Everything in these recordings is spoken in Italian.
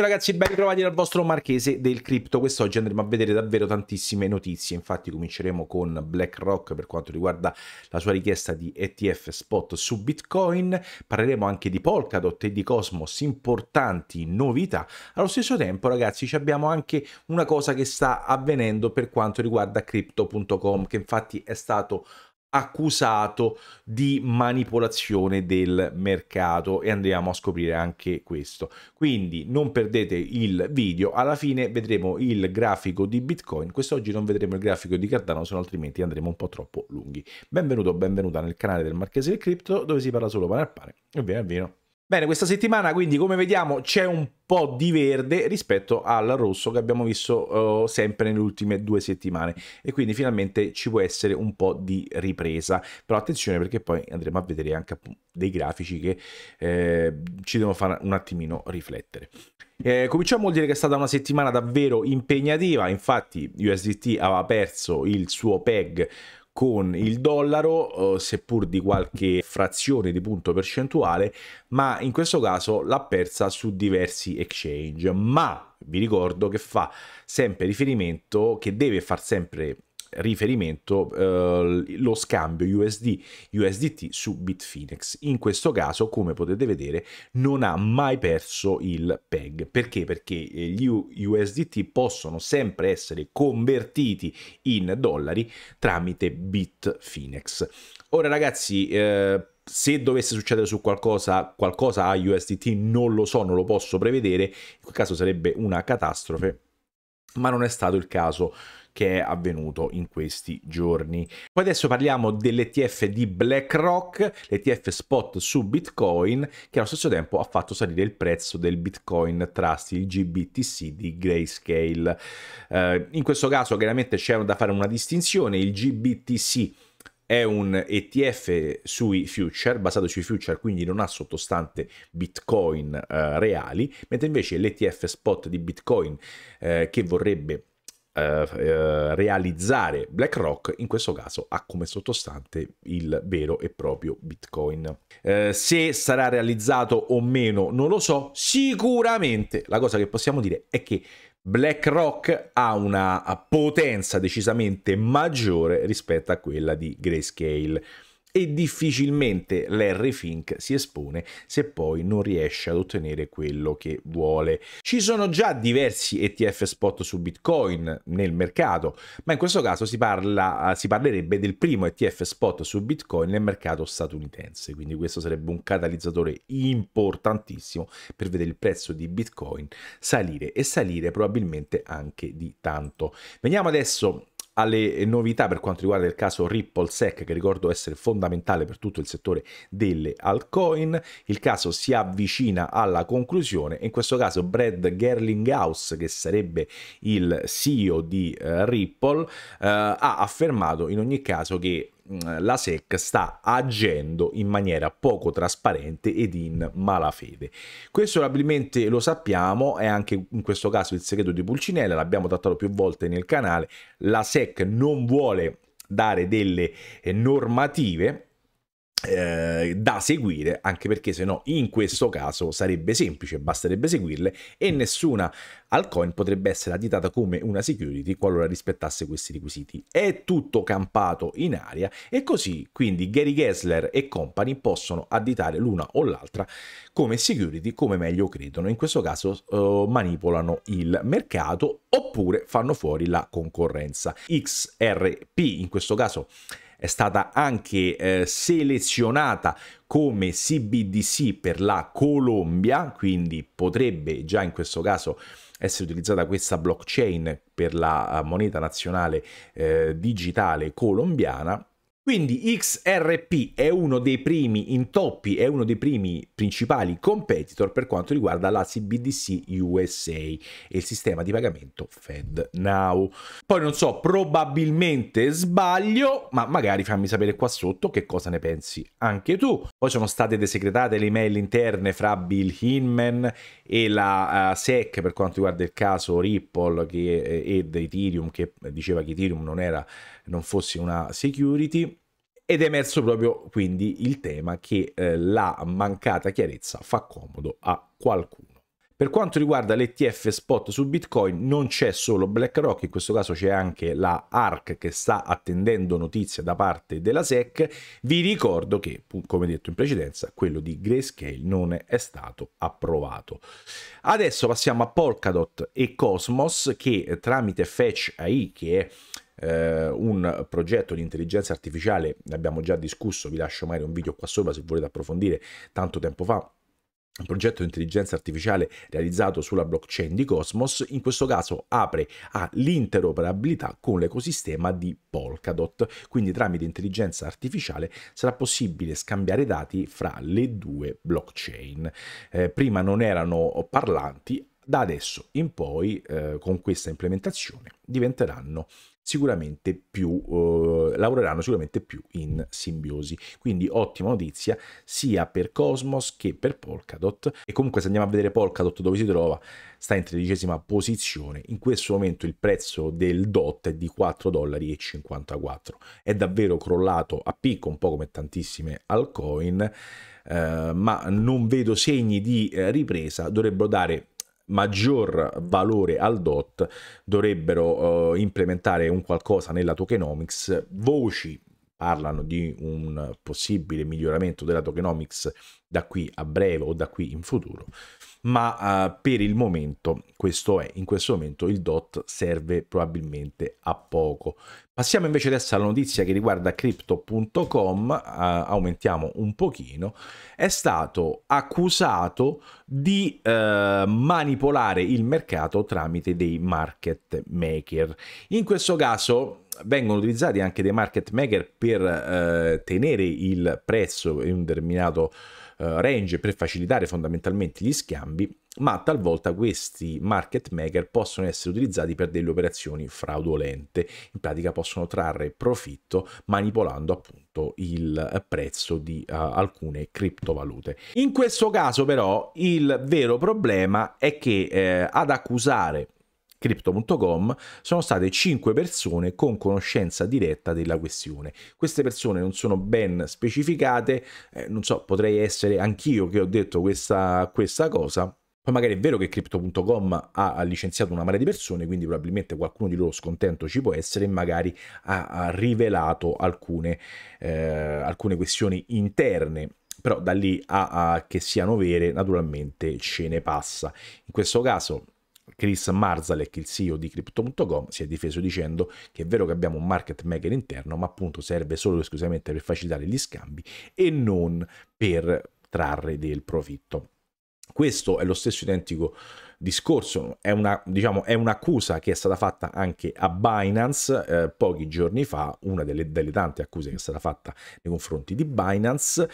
Ciao ragazzi, ben ritrovati dal vostro Marchese del Cripto. Quest'oggi andremo a vedere davvero tantissime notizie. Infatti cominceremo con BlackRock per quanto riguarda la sua richiesta di ETF spot su Bitcoin. Parleremo anche di Polkadot e di Cosmos, importanti novità. Allo stesso tempo, ragazzi, abbiamo anche una cosa che sta avvenendo per quanto riguarda crypto.com che infatti è stato accusato di manipolazione del mercato e andiamo a scoprire anche questo quindi non perdete il video alla fine vedremo il grafico di bitcoin quest'oggi non vedremo il grafico di cardano se no altrimenti andremo un po' troppo lunghi benvenuto benvenuta nel canale del marchese del cripto dove si parla solo pane al pane e via vino Bene, questa settimana quindi come vediamo c'è un po' di verde rispetto al rosso che abbiamo visto uh, sempre nelle ultime due settimane e quindi finalmente ci può essere un po' di ripresa. Però attenzione perché poi andremo a vedere anche dei grafici che eh, ci devono fare un attimino riflettere. Eh, cominciamo a dire che è stata una settimana davvero impegnativa, infatti USDT aveva perso il suo PEG con il dollaro, eh, seppur di qualche frazione di punto percentuale, ma in questo caso l'ha persa su diversi exchange. Ma vi ricordo che fa sempre riferimento, che deve far sempre riferimento eh, lo scambio USD USDT su Bitfinex. In questo caso, come potete vedere, non ha mai perso il PEG. Perché? Perché eh, gli USDT possono sempre essere convertiti in dollari tramite Bitfinex. Ora ragazzi, eh, se dovesse succedere su qualcosa, qualcosa a USDT non lo so, non lo posso prevedere, in quel caso sarebbe una catastrofe, ma non è stato il caso che è avvenuto in questi giorni. Poi adesso parliamo dell'ETF di BlackRock, l'ETF spot su Bitcoin, che allo stesso tempo ha fatto salire il prezzo del Bitcoin Trust, il GBTC di Grayscale. Eh, in questo caso chiaramente c'è da fare una distinzione, il GBTC è un ETF sui future, basato sui future, quindi non ha sottostante Bitcoin eh, reali, mentre invece l'ETF spot di Bitcoin eh, che vorrebbe eh, eh, realizzare BlackRock, in questo caso ha come sottostante il vero e proprio Bitcoin. Eh, se sarà realizzato o meno non lo so, sicuramente la cosa che possiamo dire è che BlackRock ha una potenza decisamente maggiore rispetto a quella di Grayscale e difficilmente Larry Fink si espone se poi non riesce ad ottenere quello che vuole. Ci sono già diversi ETF spot su Bitcoin nel mercato, ma in questo caso si, parla, ah, si parlerebbe del primo ETF spot su Bitcoin nel mercato statunitense, quindi questo sarebbe un catalizzatore importantissimo per vedere il prezzo di Bitcoin salire e salire probabilmente anche di tanto. Veniamo adesso alle novità per quanto riguarda il caso Ripple SEC, che ricordo essere fondamentale per tutto il settore delle altcoin. Il caso si avvicina alla conclusione in questo caso Brad Gerlinghaus, che sarebbe il CEO di uh, Ripple, uh, ha affermato in ogni caso che eh, la SEC sta agendo in maniera poco trasparente ed in malafede. Questo probabilmente lo sappiamo, è anche in questo caso il segreto di Pulcinella, l'abbiamo trattato più volte nel canale, la SEC non vuole dare delle eh, normative eh, da seguire anche perché se no in questo caso sarebbe semplice basterebbe seguirle e nessuna altcoin potrebbe essere additata come una security qualora rispettasse questi requisiti è tutto campato in aria e così quindi Gary Gessler e company possono additare l'una o l'altra come security come meglio credono in questo caso eh, manipolano il mercato oppure fanno fuori la concorrenza XRP in questo caso è stata anche eh, selezionata come CBDC per la Colombia, quindi potrebbe già in questo caso essere utilizzata questa blockchain per la eh, moneta nazionale eh, digitale colombiana quindi XRP è uno dei primi intoppi, è uno dei primi principali competitor per quanto riguarda la CBDC USA e il sistema di pagamento FedNow. Poi non so, probabilmente sbaglio, ma magari fammi sapere qua sotto che cosa ne pensi anche tu. Poi sono state desecretate le email interne fra Bill Hinman e la uh, eh, SEC per quanto riguarda il caso Ripple che, eh, ed Ethereum che diceva che Ethereum non era non fosse una security ed è emerso proprio quindi il tema che eh, la mancata chiarezza fa comodo a qualcuno. Per quanto riguarda l'ETF spot su Bitcoin non c'è solo BlackRock, in questo caso c'è anche la ARC che sta attendendo notizie da parte della SEC. Vi ricordo che, come detto in precedenza, quello di Grayscale non è stato approvato. Adesso passiamo a Polkadot e Cosmos che eh, tramite Fetch AI, che è eh, un progetto di intelligenza artificiale, ne abbiamo già discusso, vi lascio magari un video qua sopra se volete approfondire tanto tempo fa, un progetto di intelligenza artificiale realizzato sulla blockchain di Cosmos, in questo caso apre all'interoperabilità con l'ecosistema di Polkadot, quindi tramite intelligenza artificiale sarà possibile scambiare dati fra le due blockchain. Eh, prima non erano parlanti, da adesso in poi eh, con questa implementazione diventeranno sicuramente più eh, lavoreranno sicuramente più in simbiosi quindi ottima notizia sia per Cosmos che per Polkadot e comunque se andiamo a vedere Polkadot dove si trova sta in tredicesima posizione in questo momento il prezzo del DOT è di 4,54 dollari è davvero crollato a picco un po' come tantissime altcoin eh, ma non vedo segni di eh, ripresa dovrebbero dare maggior valore al DOT dovrebbero uh, implementare un qualcosa nella tokenomics, voci parlano di un possibile miglioramento della tokenomics da qui a breve o da qui in futuro, ma uh, per il momento questo è, in questo momento il DOT serve probabilmente a poco. Passiamo invece adesso alla notizia che riguarda crypto.com, uh, eh, aumentiamo un pochino, è stato accusato di uh, manipolare il mercato tramite dei market maker. In questo caso vengono utilizzati anche dei market maker per eh, tenere il prezzo in un determinato eh, range per facilitare fondamentalmente gli scambi, ma talvolta questi market maker possono essere utilizzati per delle operazioni fraudolente, in pratica possono trarre profitto manipolando appunto il prezzo di uh, alcune criptovalute. In questo caso però il vero problema è che eh, ad accusare Crypto.com sono state 5 persone con conoscenza diretta della questione. Queste persone non sono ben specificate, eh, non so, potrei essere anch'io che ho detto questa, questa cosa, poi magari è vero che Crypto.com ha licenziato una marea di persone, quindi probabilmente qualcuno di loro scontento ci può essere e magari ha, ha rivelato alcune, eh, alcune, questioni interne. Però da lì a, a che siano vere, naturalmente ce ne passa. In questo caso Chris Marzalek, il CEO di Crypto.com, si è difeso dicendo che è vero che abbiamo un market maker interno, ma appunto serve solo e esclusivamente per facilitare gli scambi e non per trarre del profitto. Questo è lo stesso identico discorso, è, una, diciamo, è un'accusa che è stata fatta anche a Binance eh, pochi giorni fa, una delle, delle tante accuse che è stata fatta nei confronti di Binance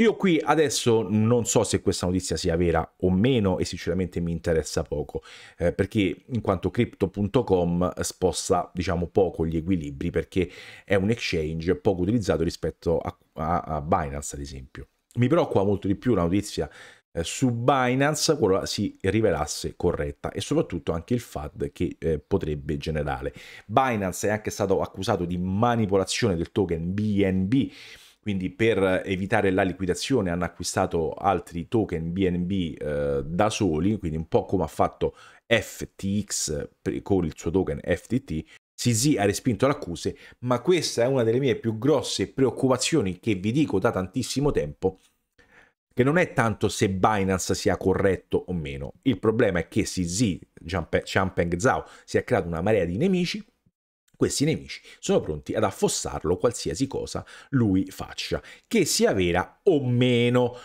io qui adesso non so se questa notizia sia vera o meno e sinceramente mi interessa poco, eh, perché in quanto crypto.com sposta diciamo poco gli equilibri perché è un exchange poco utilizzato rispetto a, a, a Binance ad esempio. Mi preoccupa molto di più la notizia eh, su Binance qualora si rivelasse corretta e soprattutto anche il FAD che eh, potrebbe generare. Binance è anche stato accusato di manipolazione del token BNB quindi per evitare la liquidazione hanno acquistato altri token BNB eh, da soli, quindi un po' come ha fatto FTX con il suo token FTT, CZ ha respinto le accuse, ma questa è una delle mie più grosse preoccupazioni che vi dico da tantissimo tempo, che non è tanto se Binance sia corretto o meno, il problema è che CZ, Changpeng Zhao, si è creato una marea di nemici, questi nemici sono pronti ad affossarlo qualsiasi cosa lui faccia, che sia vera o meno.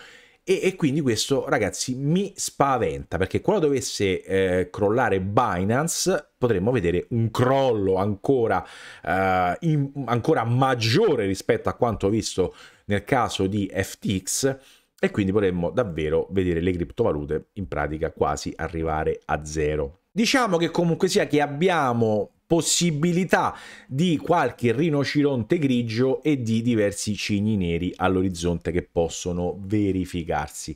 E, e, quindi questo ragazzi mi spaventa perché quando dovesse eh, crollare Binance potremmo vedere un crollo ancora, eh, in, ancora maggiore rispetto a quanto visto nel caso di FTX e quindi potremmo davvero vedere le criptovalute in pratica quasi arrivare a zero. Diciamo che comunque sia che abbiamo possibilità di qualche rinoceronte grigio e di diversi cigni neri all'orizzonte che possono verificarsi.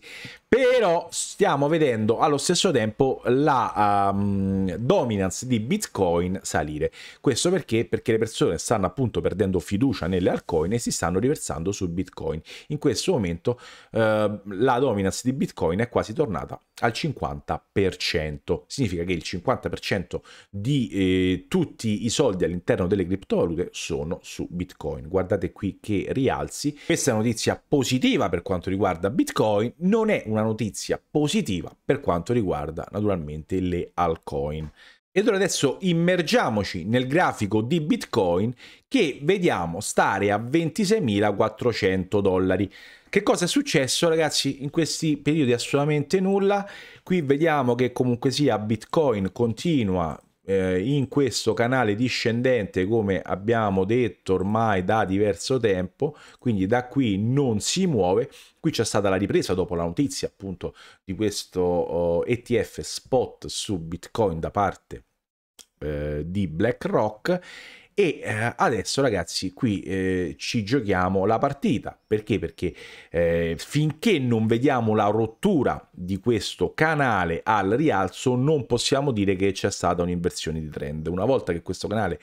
Però stiamo vedendo allo stesso tempo la um, dominance di Bitcoin salire. Questo perché? Perché le persone stanno appunto perdendo fiducia nelle altcoin e si stanno riversando su Bitcoin. In questo momento uh, la dominance di Bitcoin è quasi tornata al 50%. Significa che il 50% di eh, tutti tutti i soldi all'interno delle criptovalute sono su Bitcoin. Guardate qui che rialzi. Questa è una notizia positiva per quanto riguarda Bitcoin, non è una notizia positiva per quanto riguarda naturalmente le altcoin. Ed ora adesso immergiamoci nel grafico di Bitcoin che vediamo stare a 26.400 dollari. Che cosa è successo ragazzi in questi periodi? Assolutamente nulla. Qui vediamo che comunque sia Bitcoin continua eh, in questo canale discendente come abbiamo detto ormai da diverso tempo quindi da qui non si muove qui c'è stata la ripresa dopo la notizia appunto di questo eh, oh, ETF spot su bitcoin da parte eh, di BlackRock e eh, adesso ragazzi qui eh, ci giochiamo la partita, perché? Perché eh, finché non vediamo la rottura di questo canale al rialzo non possiamo dire che c'è stata un'inversione di trend. Una volta che questo canale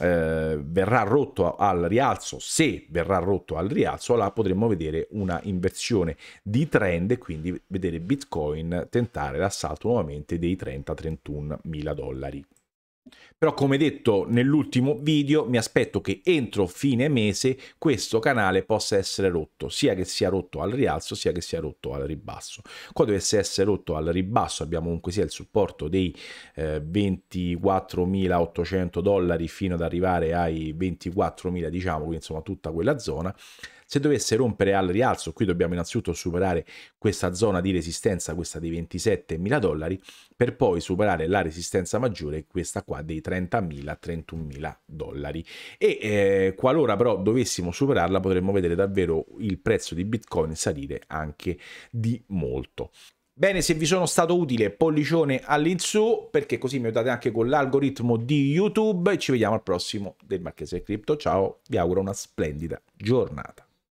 eh, verrà rotto al rialzo, se verrà rotto al rialzo, là potremmo vedere una inversione di trend e quindi vedere Bitcoin tentare l'assalto nuovamente dei 30-31 mila dollari. Però come detto nell'ultimo video mi aspetto che entro fine mese questo canale possa essere rotto, sia che sia rotto al rialzo sia che sia rotto al ribasso. Qua dovesse essere rotto al ribasso abbiamo comunque sia il supporto dei eh, 24.800 dollari fino ad arrivare ai 24.000 diciamo, quindi insomma tutta quella zona. Se dovesse rompere al rialzo, qui dobbiamo innanzitutto superare questa zona di resistenza, questa dei 27.000 dollari, per poi superare la resistenza maggiore, questa qua dei 30.000-31.000 dollari. E eh, qualora però dovessimo superarla potremmo vedere davvero il prezzo di Bitcoin salire anche di molto. Bene, se vi sono stato utile, pollicione all'insù, perché così mi aiutate anche con l'algoritmo di YouTube. ci vediamo al prossimo del Marchese Crypto. Ciao, vi auguro una splendida giornata.